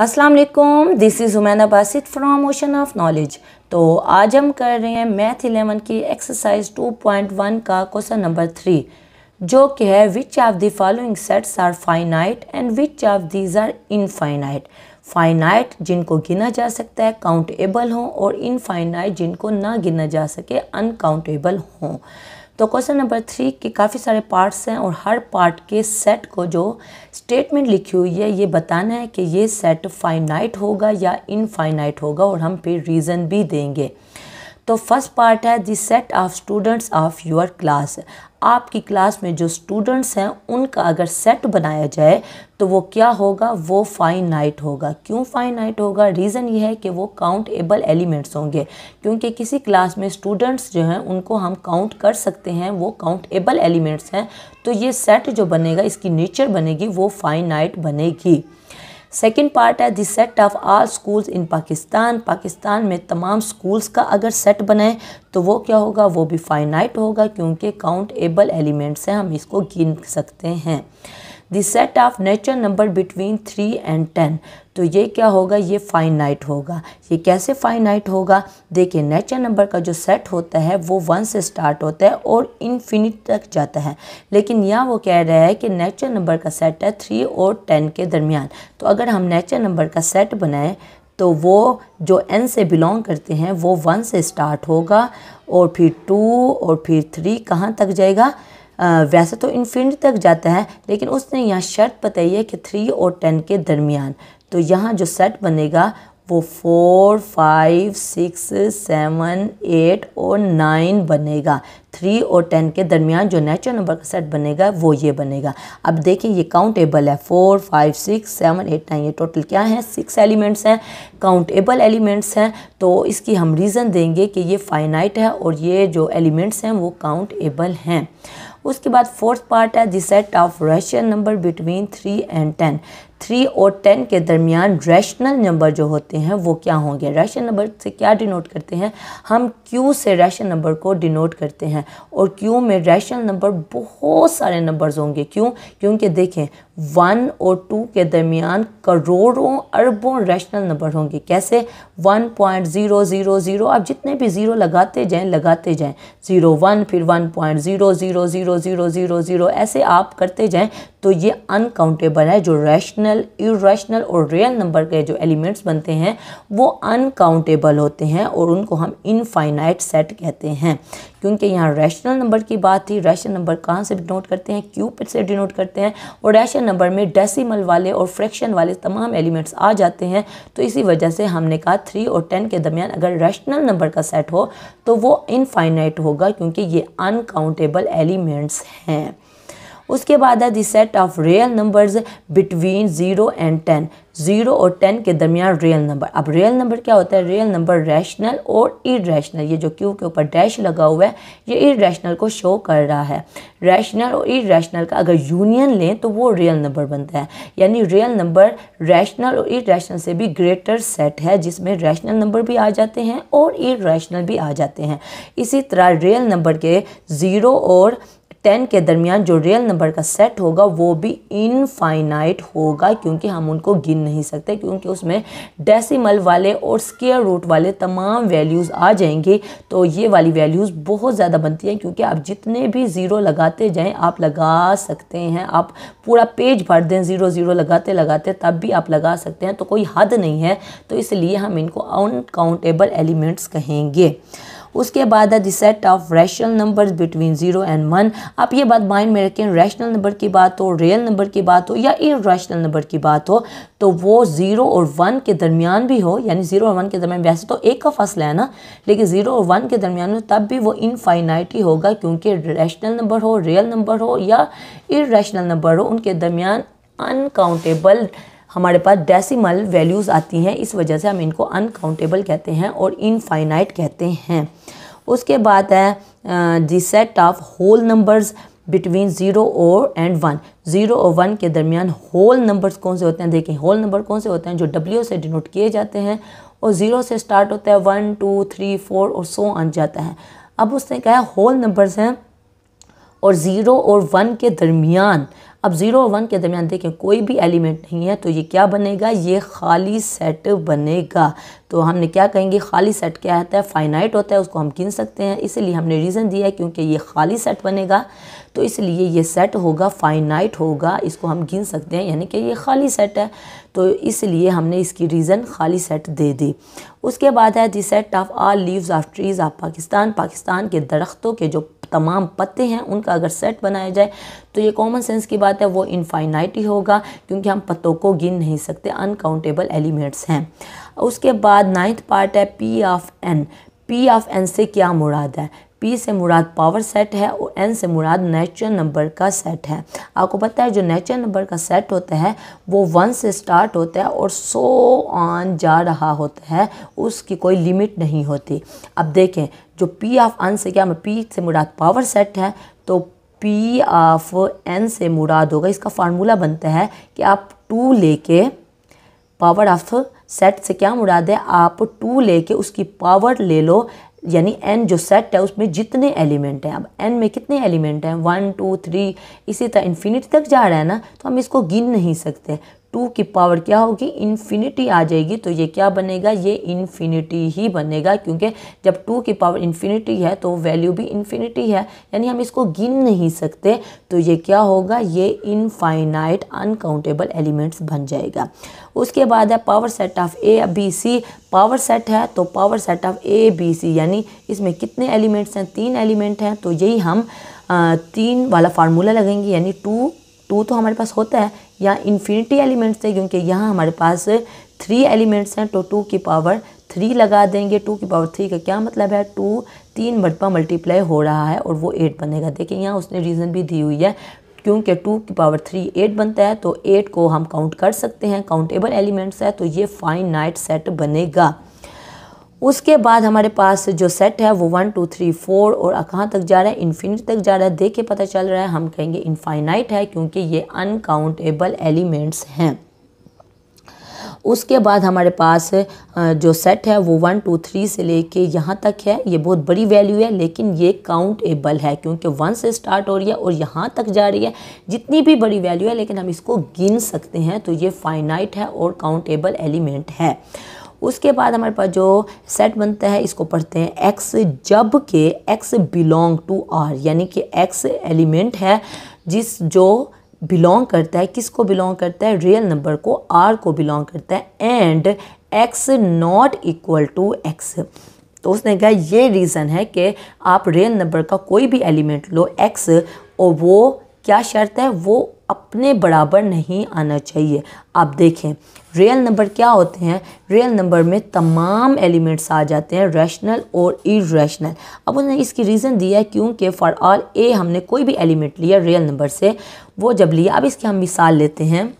Aslam this is Humaina Basit from ocean of knowledge तो आज हम कर रहे हैं मैथ इलेवन की एक्सरसाइज 2.1 का क्वेश्चन नंबर थ्री जो कि है which of the following sets are finite and which of these are infinite finite जिनको गिना जा सकता है काउंटेबल हों और इनफाइनाइट जिनको ना गिना जा सके अनकाउंटेबल हों तो क्वेश्चन नंबर थ्री के काफ़ी सारे पार्ट्स हैं और हर पार्ट के सेट को जो स्टेटमेंट लिखी हुई है ये बताना है कि ये सेट फाइनाइट होगा या इनफाइनाइट होगा और हम फिर रीज़न भी देंगे तो फर्स्ट पार्ट है the set of students of your class आपकी क्लास में जो स्टूडेंट्स हैं उनका अगर सेट बनाया जाए तो वो क्या होगा वो फाइनाइट होगा क्यों फाइनाइट होगा रीज़न ये है कि वो काउंटेबल एलिमेंट्स होंगे क्योंकि किसी क्लास में स्टूडेंट्स जो हैं उनको हम काउंट कर सकते हैं वो काउंटेबल एलिमेंट्स हैं तो ये सेट जो बनेगा इसकी नेचर बनेगी वो फाइनाइट बनेगी सेकेंड पार्ट है the set of all schools in Pakistan Pakistan में तमाम स्कूल्स का अगर सेट बनाएं तो वो क्या होगा वो भी फाइनाइट होगा क्योंकि काउंटेबल एलिमेंट से हम इसको गिन सकते हैं the set of natural number between three and ten तो ये क्या होगा ये फाइनाइट होगा ये कैसे फाइनाइट होगा देखिए नेचुरल नंबर का जो सेट होता है वो वन से स्टार्ट होता है और इन्फिनिट तक जाता है लेकिन यहाँ वो कह रहा है कि नेचुरल नंबर का सेट है थ्री और टेन के दरमियान तो अगर हम नेचुरल नंबर का सेट बनाएं तो वो जो एन से बिलोंग करते हैं वो वन से स्टार्ट होगा और फिर टू और फिर थ्री कहाँ तक जाएगा वैसे तो इन्फिनिटी तक जाता है लेकिन उसने यहाँ शर्त बताई है कि थ्री और टेन के दरमियान तो यहाँ जो सेट बनेगा वो four five six seven eight और नाइन बनेगा थ्री और टेन के दरमियान जो नेचुरल नंबर का सेट बनेगा वो ये बनेगा अब देखिए ये काउंटेबल है four five six seven eight nine ये टोटल क्या है सिक्स एलिमेंट्स हैं काउंटेबल एलिमेंट्स हैं तो इसकी हम रीज़न देंगे कि ये फाइनाइट है और ये जो एलिमेंट्स हैं वो काउंटेबल हैं उसके बाद फोर्थ पार्ट है the set of rational number between three and ten three और टेन के दरमियान रैशनल नंबर जो होते हैं वो क्या होंगे रैशनल नंबर से क्या डिनोट करते हैं हम क्यू से रैशनल नंबर को डिनोट करते हैं और क्यू में रैशनल नंबर बहुत सारे नंबर्स होंगे क्यों क्योंकि देखें वन और टू के दरमियान करोड़ों अरबों रैशनल नंबर होंगे कैसे one point zero zero zero आप जितने भी ज़ीरो लगाते जाएं लगाते जाएं ज़ीरो वन फिर one point zero zero zero zero zero zero ऐसे आप करते जाएं तो ये अनकाउंटेबल है जो रैशनल रैशनल इेशनल और रियल नंबर के जो एलिमेंट्स बनते हैं वो अनकाउंटेबल होते हैं और उनको हम इनफाइनाइट सेट कहते हैं क्योंकि यहाँ रैशनल नंबर की बात थी रैशनल नंबर कहाँ से डिनोट करते हैं क्यूब से डिनोट करते हैं और रैशनल नंबर में डेसिमल वाले और फ्रैक्शन वाले तमाम एलिमेंट्स आ जाते हैं तो इसी वजह से हमने कहा थ्री और टेन के दरमियान अगर रैशनल नंबर का सेट हो तो वो इनफाइनाइट होगा क्योंकि ये अनकाउंटेबल एलिमेंट्स हैं उसके बाद है the set of real numbers between zero and ten zero और टेन के दरमियान रियल नंबर अब रियल नंबर क्या होता है रियल नंबर रैशनल और इरेशनल ये जो क्यू के ऊपर डैश लगा हुआ है ये इरेशनल को शो कर रहा है रैशनल और इरेशनल का अगर यूनियन लें तो वो रियल नंबर बनता है यानी रियल नंबर रैशनल और इरेशनल से भी ग्रेटर सेट है जिसमें रैशनल नंबर भी आ जाते हैं और इरेशनल भी आ जाते हैं इसी तरह रियल नंबर के ज़ीरो और टेन के दरमियान जो रियल नंबर का सेट होगा वो भी इनफाइनाइट होगा क्योंकि हम उनको गिन नहीं सकते क्योंकि उसमें डेसिमल वाले और स्केयर रूट वाले तमाम वैल्यूज़ आ जाएंगे तो ये वाली वैल्यूज़ बहुत ज़्यादा बनती हैं क्योंकि आप जितने भी ज़ीरो लगाते जाएँ आप लगा सकते हैं आप पूरा पेज भर दें ज़ीरो ज़ीरो लगाते लगाते तब भी आप लगा सकते हैं तो कोई हद नहीं है तो इसलिए हम इनको अनकाउंटेबल एलिमेंट्स कहेंगे उसके बाद है the set of rational number between zero and one आप ये बात माइंड में रखें रैशनल नंबर की बात हो रियल नंबर की बात हो या रैशनल नंबर की बात हो तो वो ज़ीरो और वन के दरमियान भी हो यानी ज़ीरो और वन के दरमियान वैसे तो एक का फासला है ना लेकिन ज़ीरो और वन के दरमियान हो तब भी वो इनफाइनाइट ही होगा क्योंकि रैशनल नंबर हो रियल नंबर हो या इरेशनल नंबर हो उनके दरमियान अनकाउंटेबल हमारे पास डेसिमल वैल्यूज़ आती हैं इस वजह से हम इनको अनकाउंटेबल कहते हैं और इनफाइनाइट कहते हैं उसके बाद है the set of whole numbers between zero और एंड वन ज़ीरो और वन के दरमियान होल नंबर्स कौन से होते हैं देखें होल नंबर कौन से होते हैं जो डब्ल्यू से डिनोट किए जाते हैं और ज़ीरो से स्टार्ट होता है वन टू थ्री फोर और सो आन जाता है अब उसने कहा होल नंबर्स हैं और ज़ीरो और वन के दरमियान अब ज़ीरो और वन के दरमियान देखें कोई भी एलिमेंट नहीं है तो ये क्या बनेगा ये खाली सेट बनेगा तो हमने क्या कहेंगे खाली सेट क्या होता है फाइनाइट होता है उसको हम गिन सकते हैं इसीलिए हमने रीज़न दिया है क्योंकि ये खाली सेट बनेगा तो इसलिए ये सेट होगा फाइनाइट होगा इसको हम गिन सकते हैं यानी कि ये खाली सेट है तो इसलिए हमने इसकी रीज़न खाली सेट दे दी उसके बाद है the set of all leaves of trees of Pakistan Pakistan के दरख्तों के जो तमाम पत्ते हैं उनका अगर सेट बनाया जाए तो ये कॉमन सेंस की बात है वो इनफाइनाइट ही होगा क्योंकि हम पत्तों को गिन नहीं सकते अनकाउंटेबल एलिमेंट्स हैं उसके बाद नाइन्थ पार्ट है P of N P of N से क्या मुराद है पी से मुराद पावर सेट है और एन से मुराद नेचुरल नंबर का सेट है आपको पता है जो नेचुरल नंबर का सेट होता है वो वन से स्टार्ट होता है और सो ऑन जा रहा होता है उसकी कोई लिमिट नहीं होती अब देखें जो पी ऑफ अन से क्या पी से मुराद पावर सेट है तो पी ऑफ एन से मुराद होगा इसका फार्मूला बनता है कि आप टू लेके पावर ऑफ सेट से क्या मुराद है आप टू लेके उसकी पावर ले लो यानी एन जो सेट है उसमें जितने एलिमेंट हैं अब एन में कितने एलिमेंट हैं वन टू थ्री इसी तरह इन्फिनिट तक जा रहा है ना तो हम इसको गिन नहीं सकते टू की पावर क्या होगी इन्फिनिटी आ जाएगी तो ये क्या बनेगा ये इन्फिनिटी ही बनेगा क्योंकि जब टू की पावर इन्फिनिटी है तो वैल्यू भी इन्फिनिटी है यानी हम इसको गिन नहीं सकते तो ये क्या होगा ये इनफाइनाइट अनकाउंटेबल एलिमेंट्स बन जाएगा उसके बाद है power set of A B C power set है तो power set of A B C यानी इसमें कितने एलिमेंट्स हैं तीन एलिमेंट हैं तो यही हम आ, तीन वाला फार्मूला लगेंगे यानी टू टू तो हमारे पास होता है या इन्फिनिटी एलिमेंट्स थे क्योंकि यहाँ हमारे पास थ्री एलिमेंट्स हैं तो टू की पावर थ्री लगा देंगे टू की पावर थ्री का क्या मतलब है टू तीन मरतबा मल्टीप्लाई हो रहा है और वो एट बनेगा देखिए यहाँ उसने रीज़न भी दी हुई है क्योंकि टू की पावर थ्री एट बनता है तो एट को हम काउंट कर सकते हैं काउंटेबल एलिमेंट्स है तो ये फाइन नाइट सेट बनेगा उसके बाद हमारे पास जो सेट है वो वन टू थ्री फोर और कहाँ तक जा रहा है इन्फिनिट तक जा रहा है देख के पता चल रहा है हम कहेंगे इनफाइनाइट है क्योंकि ये अनकाउंटेबल एलिमेंट्स हैं उसके बाद हमारे पास जो सेट है वो वन टू थ्री से लेके यहाँ तक है ये बहुत बड़ी वैल्यू है लेकिन ये काउंटेबल है क्योंकि वन से स्टार्ट हो रही है और यहाँ तक जा रही है जितनी भी बड़ी वैल्यू है लेकिन हम इसको गिन सकते हैं तो ये फाइनाइट है और काउंटेबल एलिमेंट है उसके बाद हमारे पास जो सेट बनता है इसको पढ़ते हैं एक्स जब के एक्स बिलोंग टू आर यानी कि एक्स एलिमेंट है जिस जो बिलोंग करता है किसको बिलोंग करता है रियल नंबर को आर को बिलोंग करता है and X not equal to X तो उसने कहा ये रीज़न है कि आप रियल नंबर का कोई भी एलिमेंट लो एक्स और वो क्या शर्त है वो अपने बराबर नहीं आना चाहिए आप देखें रियल नंबर क्या होते हैं रियल नंबर में तमाम एलिमेंट्स आ जाते हैं रैशनल और इरेशनल अब उन्होंने इसकी रीज़न दिया है क्योंकि फॉर ऑल ए हमने कोई भी एलिमेंट लिया रियल नंबर से वो जब लिया अब इसकी हम मिसाल लेते हैं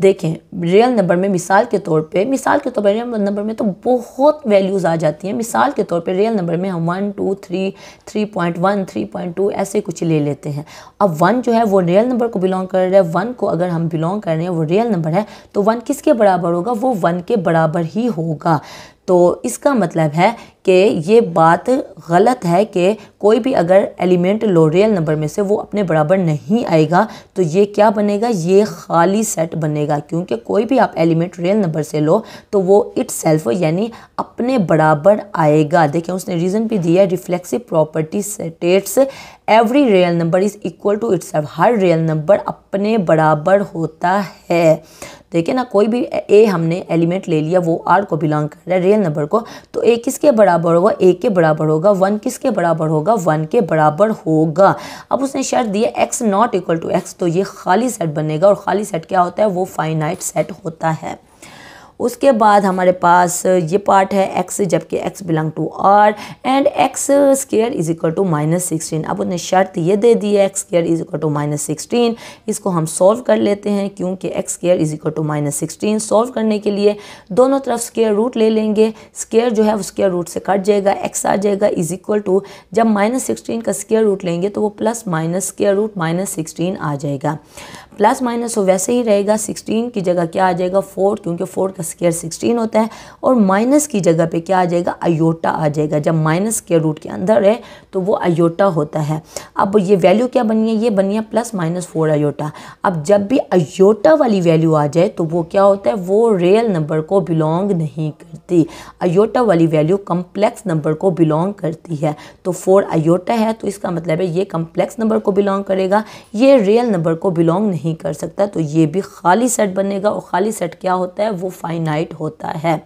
देखें रियल नंबर में मिसाल के तौर पे मिसाल के तौर पर रियल नंबर में तो बहुत वैल्यूज़ आ जाती हैं मिसाल के तौर पे रियल नंबर में हम one two three three point one three point two ऐसे कुछ ले लेते हैं अब वन जो है वो रियल नंबर को बिलोंग कर रहा है वन को अगर हम बिलोंग कर रहे हैं वो रियल नंबर है तो वन किसके बराबर होगा वो वन के बराबर ही होगा तो इसका मतलब है कि ये बात गलत है कि कोई भी अगर एलिमेंट लोरियल नंबर में से वो अपने बराबर नहीं आएगा तो ये क्या बनेगा ये खाली सेट बनेगा क्योंकि कोई भी आप एलिमेंट रियल नंबर से लो तो वो इट सेल्फ यानी अपने बराबर आएगा देखें उसने रीज़न भी दिया है reflexive property states every real number is equal to its हर रियल नंबर अपने बराबर होता है देखिए ना कोई भी ए हमने एलिमेंट ले लिया वो आर को बिलोंग कर रहा है रियल नंबर को तो ए किसके बराबर बराबर होगा ए के बराबर होगा वन किसके बराबर होगा वन के बराबर होगा अब उसने शर्त दिया X not equal to X तो ये खाली सेट बनेगा और खाली सेट क्या होता है वो फाइनाइट सेट होता है उसके बाद हमारे पास ये पार्ट है एक्स जबकि X belong to R and X square is equal to minus sixteen अब उन्हें शर्त ये दे दी है X square is equal to minus sixteen इसको हम सॉल्व कर लेते हैं क्योंकि X square is equal to minus sixteen solve करने के लिए दोनों तरफ स्केयर रूट ले लेंगे स्केयर जो है वो स्केयर रूट से कट जाएगा एक्स आ जाएगा इज इक्वल टू जब माइनस सिक्सटीन का स्केयर रूट लेंगे तो वो plus minus square root minus sixteen आ जाएगा प्लस माइनस हो तो वैसे ही रहेगा सिक्सटीन की जगह क्या आ जाएगा फोर क्योंकि फोर का स्केयर सिक्सटीन होता है और माइनस की जगह पे क्या आ जाएगा अयोटा आ जाएगा जब माइनस के रूट के अंदर है तो वो अयोटा होता है अब ये वैल्यू क्या बनी है ये बनी है प्लस माइनस फोर अयोटा अब जब भी अयोटा वाली वैल्यू आ जाए तो वो क्या होता है वो रियल नंबर को बिलोंग नहीं करती अयोटा वाली वैल्यू कम्प्लेक्स नंबर को बिलोंग करती है तो फोर अयोटा है तो इसका मतलब है ये कम्प्लेक्स नंबर को बिलोंग करेगा ये रियल नंबर को बिलोंग नहीं नहीं कर सकता तो ये भी खाली सेट बनेगा और खाली सेट क्या होता है वो फाइनाइट होता है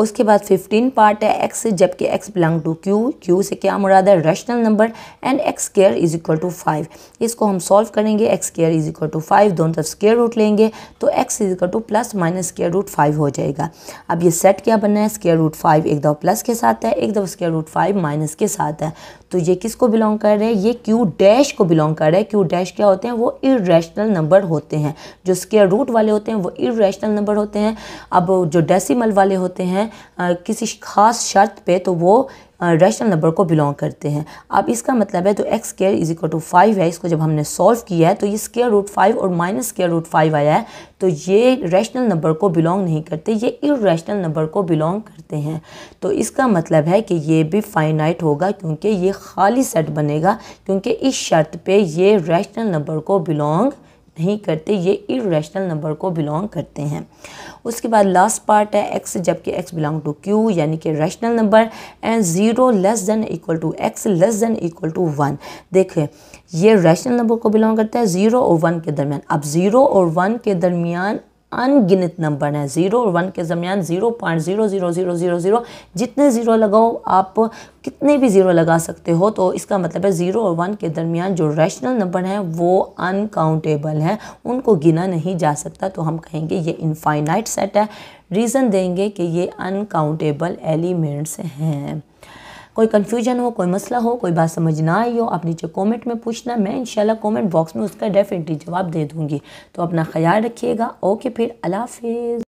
उसके बाद फिफ्टीन पार्ट है एक्स जबकि X belong to Q Q से क्या मुराद है rational number and X square is equal to five इसको हम सॉल्व करेंगे X square is equal to five दोनों तरफ स्केयर रूट लेंगे तो X is equal to plus minus square root five हो जाएगा अब ये सेट क्या बनना है स्केयर रूट फाइव एक दफ़ा प्लस के साथ है एक दफ़ा स्केयर रूट फाइव माइनस के साथ है तो ये किसको बिलोंग कर रहे हैं ये क्यू डैश को बिलोंग कर रहे हैं क्यू डैश क्या होते हैं वो इरेशनल नंबर होते हैं जो स्केयर रूट वाले होते हैं वो इरेशनल नंबर होते हैं अब जो डेसीमल वाले होते हैं हैं किसी खास शर्त पे तो वो रैशनल नंबर को बिलोंग करते हैं अब इसका मतलब है तो X square is equal to five है इसको जब हमने सॉल्व किया है तो ये स्केयर रूट फाइव और माइनस स्केयर रूट फाइव आया है तो ये रेशनल नंबर को बिलोंग नहीं करते ये इरेशनल नंबर को बिलोंग करते हैं तो इसका मतलब है कि ये भी फाइनाइट होगा क्योंकि ये खाली सेट बनेगा क्योंकि इस शर्त पर ये रैशनल नंबर को बिलोंग नहीं करते ये इरेशनल नंबर को बिलोंग करते हैं उसके बाद लास्ट पार्ट है एक्स जबकि एक्स बिलोंग टू क्यू यानी कि rational number and zero less than equal to X less than equal to one देखें ये रैशनल नंबर को बिलोंग करता है ज़ीरो और वन के दरमियान अब ज़ीरो और वन के दरमियान अनगिनत नंबर हैं ज़ीरो और वन के दरमियान zero point zero zero zero zero zero जितने ज़ीरो लगाओ आप कितने भी ज़ीरो लगा सकते हो तो इसका मतलब है ज़ीरो और वन के दरमियान जो रैशनल नंबर हैं वो अनकाउंटेबल हैं उनको गिना नहीं जा सकता तो हम कहेंगे ये इनफाइनाइट सेट है रीज़न देंगे कि ये अनकाउंटेबल एलिमेंट्स हैं कोई कन्फ्यूजन हो कोई मसला हो कोई बात समझ ना आई हो आप नीचे कमेंट में पूछना मैं इंशाल्लाह कमेंट बॉक्स में उसका डेफिनेटली जवाब दे दूँगी तो अपना ख्याल रखिएगा ओके फिर अला हाफिज़